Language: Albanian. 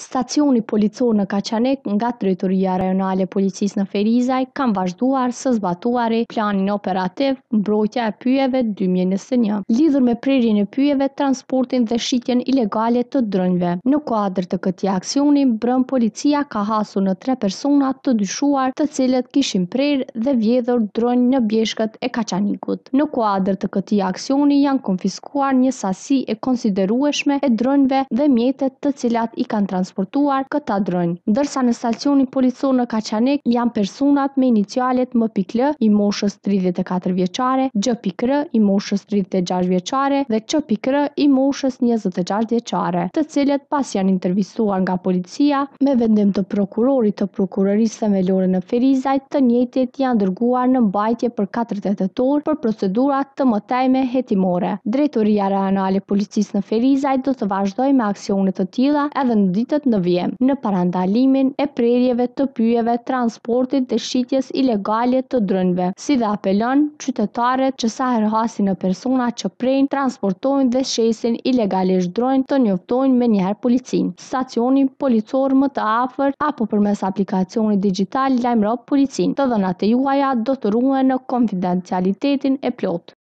Stacioni policor në Kaçanek nga drejtoria rajonale policisë në Ferizaj kanë vazhduar së zbatuari planin operativ mbrojtja e pyjeve 2021, lidhur me prerjen e pyjeve, transportin dhe shitjen ilegale të drënjve. Në kuadër të këtij aksioni, brëm policia ka hasur në tre persona të dyshuar, të cilët kishin prerë dhe vjedhur drënj në bjeshkët e Kaçanikut. Në kuadër të këtij aksioni janë konfiskuar një sasi e konsiderueshme e drënjve dhe mjetet të cilat i kanë transportuar transportuar këta drënjë. Ndërsa në stacionin policor në Kaqanek janë personat me inicialet më piklë i moshës 34 vjeqare, gjë pikrë i moshës 36 vjeqare dhe që pikrë i moshës 26 vjeqare, të cilët pas janë intervistuar nga policia me vendim të prokurorit të prokurorisë të melore në Ferizaj të njëtjet janë dërguar në mbajtje për 48 orë për procedurat të mëtajme hetimore. Drejtoria reanale policisë në Ferizaj do të vazhdoj me aksionet të tilla edhe në ditët në vjem në parandalimin e prerjeve të pyjeve transportit dhe shqitjes ilegale të drënve, si dhe apelon qytetarët që sa herhasin në persona që prejnë, transportojnë dhe shesin ilegalisht drënë të njoftojnë me njerë policin. Stacionin policor më të afer apo përmes aplikacioni digital lajmëro policin. Të dhënat e juaja do të ruhen në konfidencialitetin e plotë.